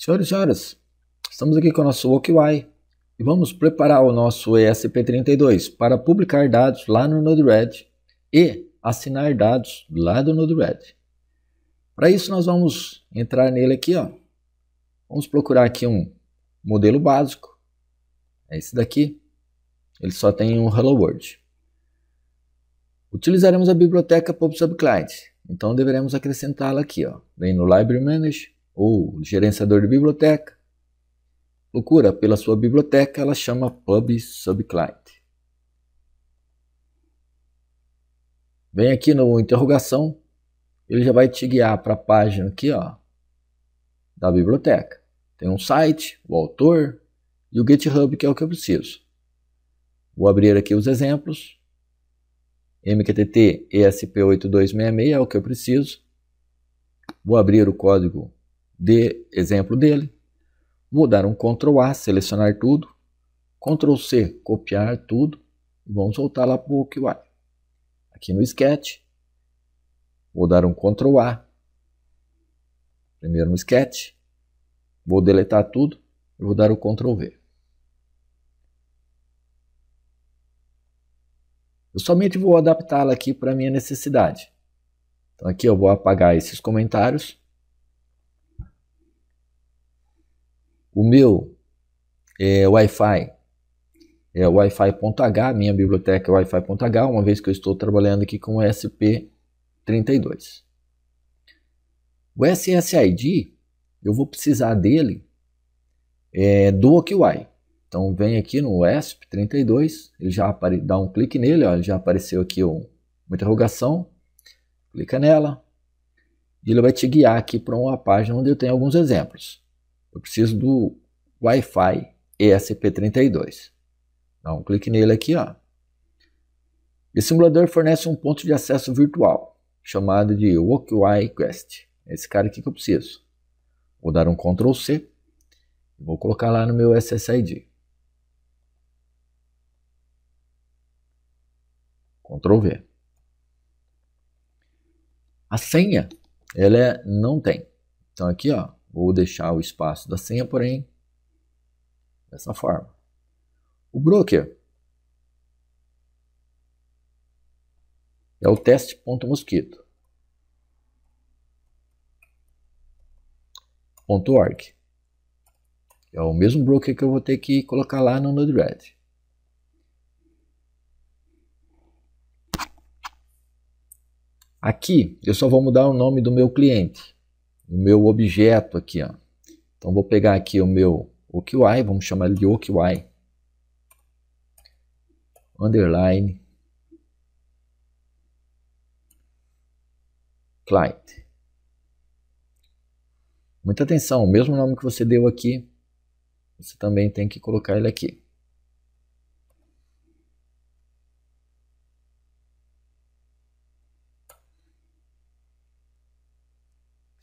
Senhoras e senhores, estamos aqui com o nosso OKY e vamos preparar o nosso ESP32 para publicar dados lá no Node-RED e assinar dados lá do Node-RED. Para isso nós vamos entrar nele aqui, ó. vamos procurar aqui um modelo básico, é esse daqui, ele só tem um Hello World. Utilizaremos a biblioteca PubSubClient, então deveremos acrescentá-la aqui. Ó. Vem no Library Manage, ou gerenciador de biblioteca, procura pela sua biblioteca, ela chama Pub Subclient. Vem aqui no interrogação, ele já vai te guiar para a página aqui, ó, da biblioteca. Tem um site, o autor e o GitHub, que é o que eu preciso. Vou abrir aqui os exemplos. MQTT ESP8266 é o que eu preciso. Vou abrir o código de exemplo dele. Vou dar um Ctrl A, selecionar tudo. Ctrl C, copiar tudo. E vamos voltar lá para o QI. Aqui no Sketch. Vou dar um Ctrl A. Primeiro no Sketch. Vou deletar tudo. E vou dar o Ctrl V. Eu somente vou adaptá-la aqui para minha necessidade. Então aqui eu vou apagar esses comentários O meu é Wi-Fi, é Wi-Fi.h, minha biblioteca é Wi-Fi.h, uma vez que eu estou trabalhando aqui com SP32. O SSID, eu vou precisar dele é, do OKY. Então vem aqui no ESP32, ele já apare... dá um clique nele, ó, já apareceu aqui um, uma interrogação, clica nela, e ele vai te guiar aqui para uma página onde eu tenho alguns exemplos eu preciso do Wi-Fi ESP32. Então, clique nele aqui. Ó. O simulador fornece um ponto de acesso virtual, chamado de WalkWi Quest. É esse cara aqui que eu preciso. Vou dar um Ctrl C vou colocar lá no meu SSID. Ctrl V. A senha, ela é, não tem. Então aqui, ó, Vou deixar o espaço da senha, porém, dessa forma. O broker é o teste ponto mosquito. Ponto .org. É o mesmo broker que eu vou ter que colocar lá no Node-RED. Aqui eu só vou mudar o nome do meu cliente o meu objeto aqui. Ó. Então vou pegar aqui o meu vai vamos chamar ele de OQI. Underline. Client. Muita atenção, o mesmo nome que você deu aqui, você também tem que colocar ele aqui.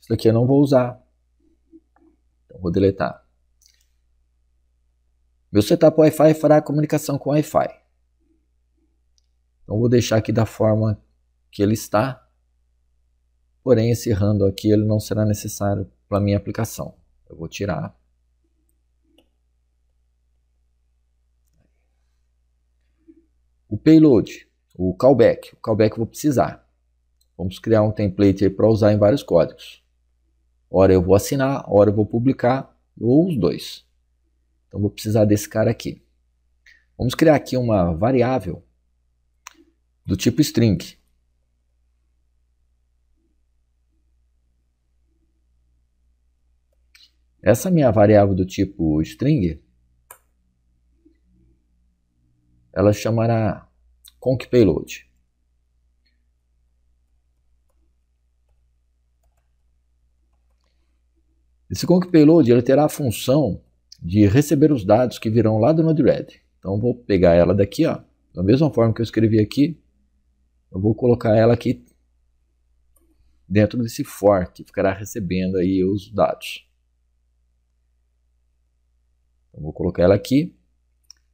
Isso daqui eu não vou usar. Então vou deletar. Meu setup Wi-Fi fará comunicação com Wi-Fi. Então vou deixar aqui da forma que ele está. Porém esse handle aqui ele não será necessário para minha aplicação. Eu vou tirar. O payload, o callback. O callback eu vou precisar. Vamos criar um template para usar em vários códigos. Hora eu vou assinar, hora eu vou publicar, ou os dois. Então vou precisar desse cara aqui. Vamos criar aqui uma variável do tipo string. Essa minha variável do tipo string, ela chamará conc payload. Esse conk payload ele terá a função de receber os dados que virão lá do Node-RED. Então vou pegar ela daqui, ó, da mesma forma que eu escrevi aqui, eu vou colocar ela aqui dentro desse for que ficará recebendo aí os dados. Então, vou colocar ela aqui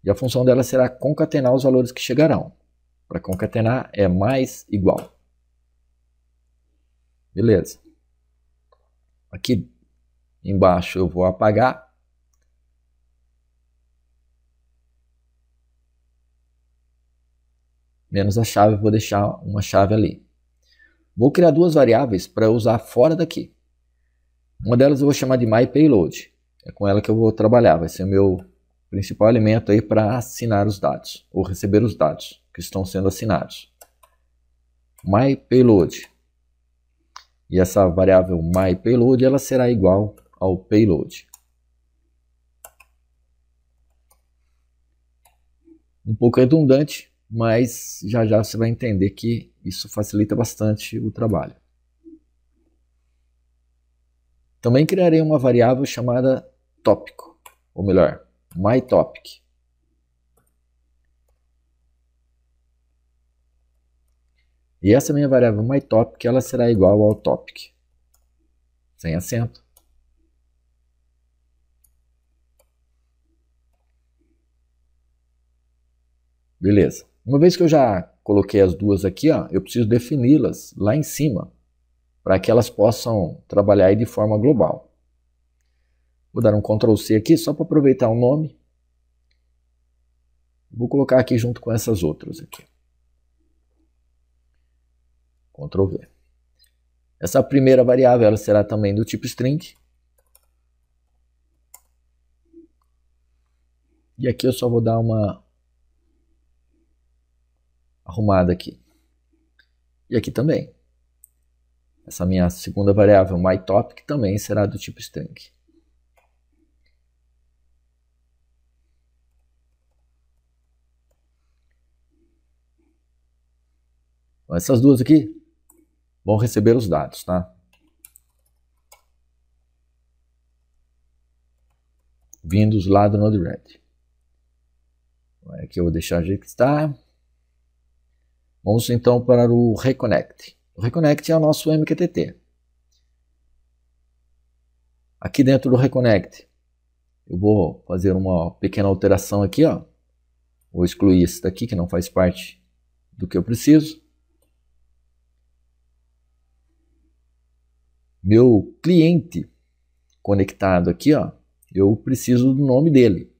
e a função dela será concatenar os valores que chegarão. Para concatenar é mais igual. Beleza. Aqui Embaixo eu vou apagar. Menos a chave, vou deixar uma chave ali. Vou criar duas variáveis para usar fora daqui. Uma delas eu vou chamar de myPayload. É com ela que eu vou trabalhar, vai ser meu principal elemento aí para assinar os dados, ou receber os dados que estão sendo assinados. myPayload. E essa variável myPayload ela será igual ao payload. Um pouco redundante, mas já já você vai entender que isso facilita bastante o trabalho. Também criarei uma variável chamada tópico, ou melhor, myTopic. E essa minha variável myTopic, ela será igual ao topic, sem acento. Beleza. Uma vez que eu já coloquei as duas aqui, ó, eu preciso defini-las lá em cima para que elas possam trabalhar aí de forma global. Vou dar um Ctrl C aqui só para aproveitar o nome. Vou colocar aqui junto com essas outras aqui. Ctrl V. Essa primeira variável ela será também do tipo string. E aqui eu só vou dar uma arrumada aqui. E aqui também. Essa minha segunda variável, myTopic, também será do tipo string. Então, essas duas aqui vão receber os dados, tá? Vindos lá do Node-RED. Aqui eu vou deixar do jeito que está. Vamos então para o Reconnect. O Reconnect é o nosso MQTT. Aqui dentro do Reconnect, eu vou fazer uma pequena alteração aqui. Ó. Vou excluir esse daqui, que não faz parte do que eu preciso. Meu cliente conectado aqui, ó, eu preciso do nome dele.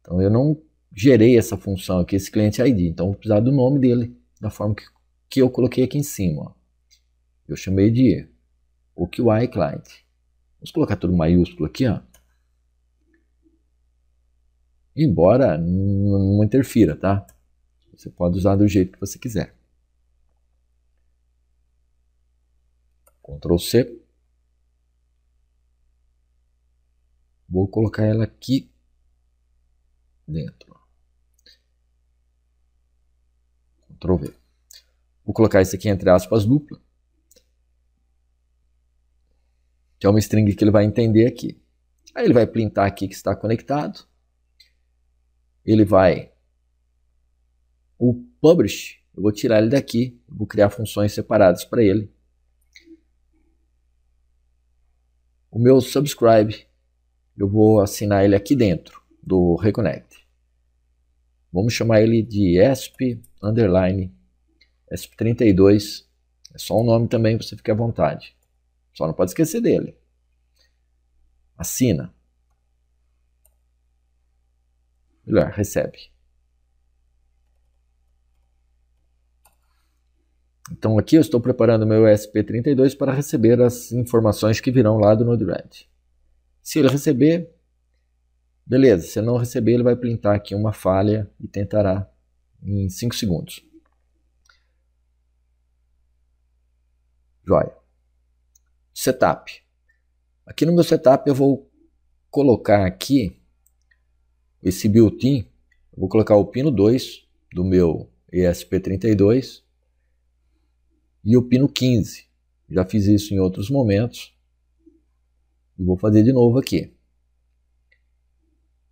Então eu não gerei essa função aqui, esse cliente ID. Então, vou precisar do nome dele, da forma que, que eu coloquei aqui em cima. Eu chamei de o QI client. Vamos colocar tudo maiúsculo aqui, ó. Embora não interfira, tá? Você pode usar do jeito que você quiser. Ctrl C. Vou colocar ela aqui dentro. Ctrl V. Vou colocar isso aqui entre aspas dupla, que é uma string que ele vai entender aqui. Aí ele vai printar aqui que está conectado. Ele vai o publish, eu vou tirar ele daqui, vou criar funções separadas para ele. O meu subscribe, eu vou assinar ele aqui dentro do Reconnect. Vamos chamar ele de ESP underline ESP32. É só um nome também, você fica à vontade. Só não pode esquecer dele. Assina. Melhor, recebe. Então aqui eu estou preparando meu ESP32 para receber as informações que virão lá do Node-RED. Se ele receber, Beleza, se não receber, ele vai printar aqui uma falha e tentará em 5 segundos. Joia. Setup. Aqui no meu setup eu vou colocar aqui esse built-in. Vou colocar o pino 2 do meu ESP32 e o pino 15. Já fiz isso em outros momentos. E vou fazer de novo aqui.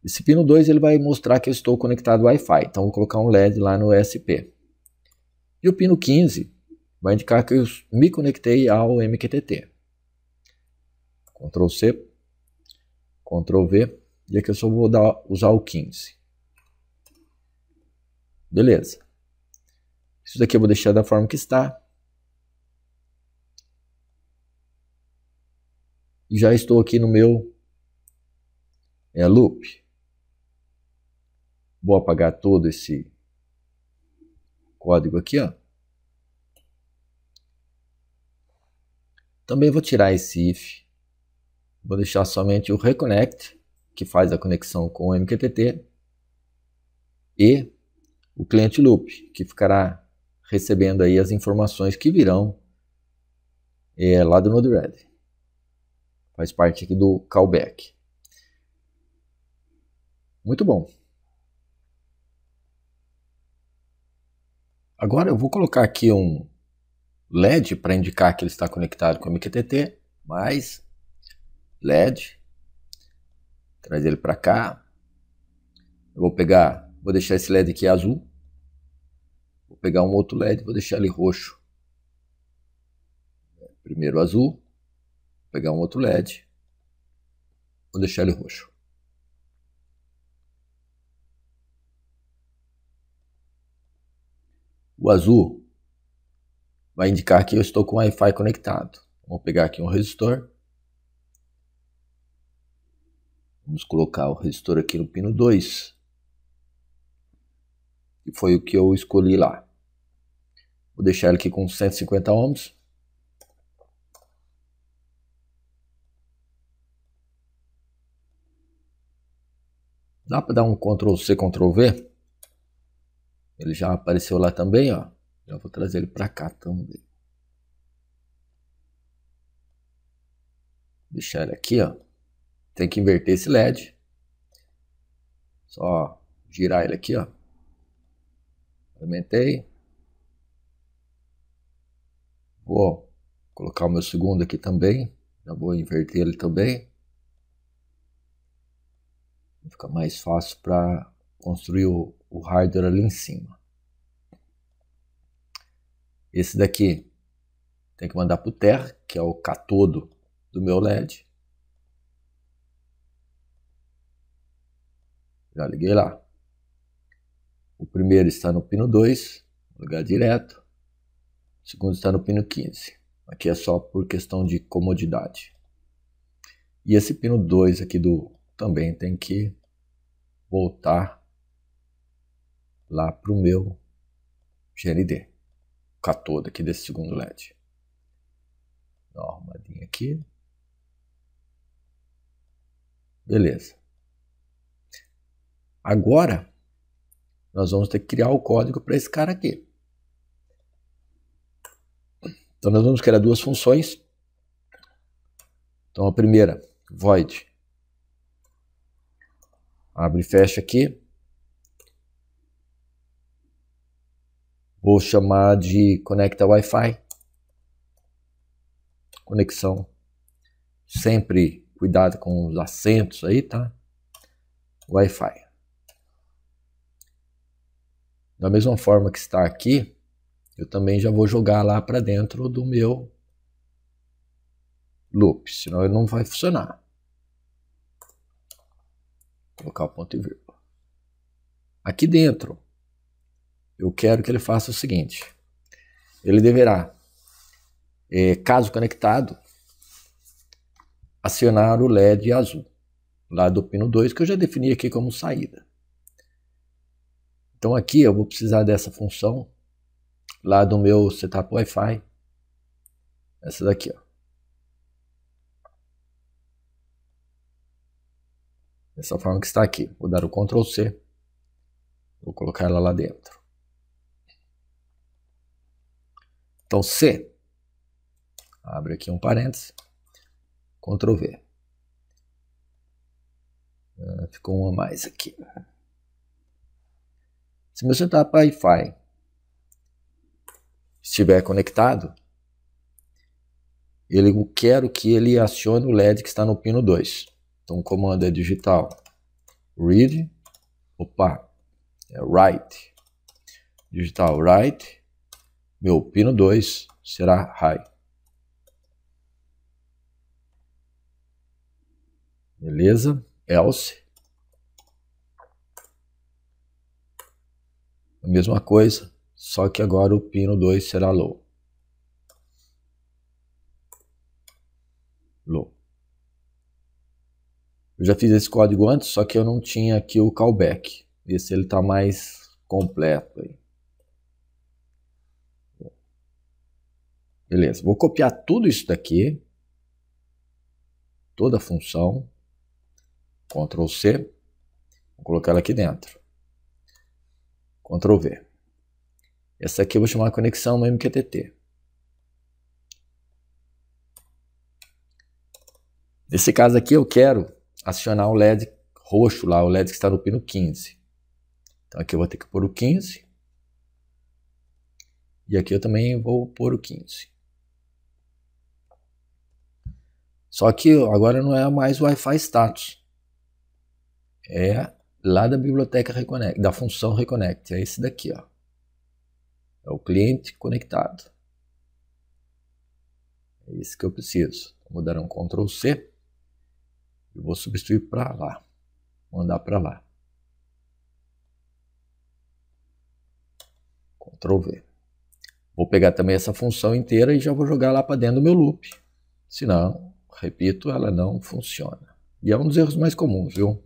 Esse pino 2 ele vai mostrar que eu estou conectado ao Wi-Fi, então vou colocar um LED lá no SP. E o pino 15 vai indicar que eu me conectei ao MQTT. Ctrl C, Ctrl V, e aqui eu só vou dar, usar o 15. Beleza. Isso daqui eu vou deixar da forma que está. E já estou aqui no meu é, loop. Vou apagar todo esse código aqui, ó. Também vou tirar esse if. Vou deixar somente o reconnect, que faz a conexão com o MQTT, e o cliente loop, que ficará recebendo aí as informações que virão é, lá do Node-RED. Faz parte aqui do callback. Muito bom. Agora eu vou colocar aqui um LED para indicar que ele está conectado com o MQTT, mais LED, traz ele para cá. Eu vou pegar, vou deixar esse LED aqui azul, vou pegar um outro LED, vou deixar ele roxo. Primeiro azul, vou pegar um outro LED, vou deixar ele roxo. O azul vai indicar que eu estou com o Wi-Fi conectado. Vou pegar aqui um resistor. Vamos colocar o resistor aqui no pino 2. E foi o que eu escolhi lá. Vou deixar ele aqui com 150 ohms. Dá para dar um Ctrl C, Ctrl V? Ele já apareceu lá também, ó. Já vou trazer ele para cá também. Então, deixar ele aqui, ó. Tem que inverter esse LED. Só girar ele aqui, ó. Aumentei. Vou colocar o meu segundo aqui também. Já vou inverter ele também. Fica mais fácil para construiu o hardware ali em cima. Esse daqui tem que mandar para o TER, que é o catodo do meu LED. Já liguei lá. O primeiro está no pino 2, lugar direto. O segundo está no pino 15. Aqui é só por questão de comodidade. E esse pino 2 aqui do também tem que voltar lá para o meu GND, o catodo aqui desse segundo LED. Dá uma arrumadinha aqui. Beleza. Agora, nós vamos ter que criar o código para esse cara aqui. Então, nós vamos criar duas funções. Então, a primeira, void. Abre e fecha aqui. Vou chamar de conecta Wi-Fi. Conexão. Sempre cuidado com os acentos aí, tá? Wi-Fi. Da mesma forma que está aqui, eu também já vou jogar lá para dentro do meu loop, senão ele não vai funcionar. Vou colocar o ponto e vírgula. Aqui dentro, eu quero que ele faça o seguinte: ele deverá, é, caso conectado, acionar o LED azul lá do pino 2, que eu já defini aqui como saída. Então aqui eu vou precisar dessa função lá do meu setup Wi-Fi, essa daqui, ó. Dessa forma que está aqui. Vou dar o Ctrl C. Vou colocar ela lá dentro. Então, C, abre aqui um parêntese, Ctrl V. Ah, ficou um a mais aqui. Se meu setup Wi-Fi estiver conectado, ele, eu quero que ele acione o LED que está no pino 2. Então o comando é digital read, opa, é write, digital write, meu pino 2 será high. Beleza? Else. A mesma coisa, só que agora o pino 2 será low. Low. Eu já fiz esse código antes, só que eu não tinha aqui o callback. Esse ele está mais completo aí. Beleza, vou copiar tudo isso daqui, toda a função, Ctrl C, vou colocar ela aqui dentro, Ctrl V. Essa aqui eu vou chamar de conexão MQTT. Nesse caso aqui eu quero acionar o LED roxo lá, o LED que está no pino 15. Então aqui eu vou ter que pôr o 15. E aqui eu também vou pôr o 15. Só que agora não é mais Wi-Fi status. É lá da biblioteca Reconnect, da função Reconnect. É esse daqui, ó. É o cliente conectado. É isso que eu preciso. Vou dar um Ctrl C e vou substituir para lá. Mandar para lá. Ctrl V. Vou pegar também essa função inteira e já vou jogar lá para dentro do meu loop. Senão, Repito, ela não funciona. E é um dos erros mais comuns, viu?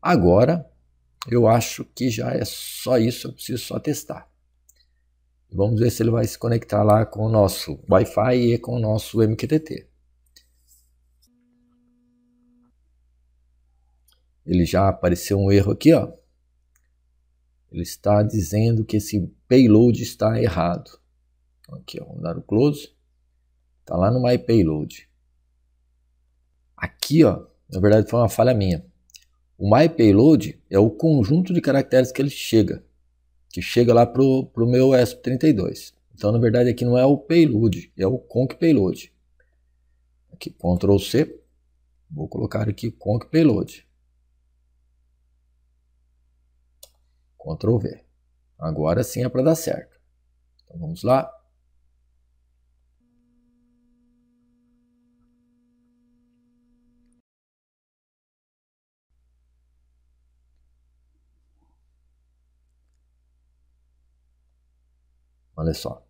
Agora, eu acho que já é só isso, eu preciso só testar. Vamos ver se ele vai se conectar lá com o nosso Wi-Fi e com o nosso MQTT. Ele já apareceu um erro aqui, ó. Ele está dizendo que esse payload está errado. Aqui, ó, vamos dar o close. Tá lá no My Payload. Aqui, ó, na verdade foi uma falha minha. O My Payload é o conjunto de caracteres que ele chega, que chega lá pro, pro meu ESP32. Então, na verdade, aqui não é o payload, é o conc payload. Aqui, Ctrl C, vou colocar aqui conc payload. Ctrl V. Agora sim é para dar certo. Então, vamos lá. Olha só.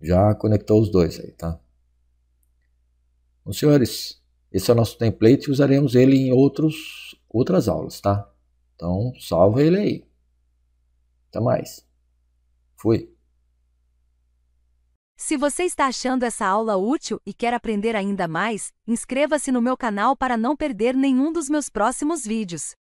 Já conectou os dois aí, tá? Bom, senhores, esse é o nosso template e usaremos ele em outros, outras aulas, tá? Então, salva ele aí. Até mais. Fui. Se você está achando essa aula útil e quer aprender ainda mais, inscreva-se no meu canal para não perder nenhum dos meus próximos vídeos.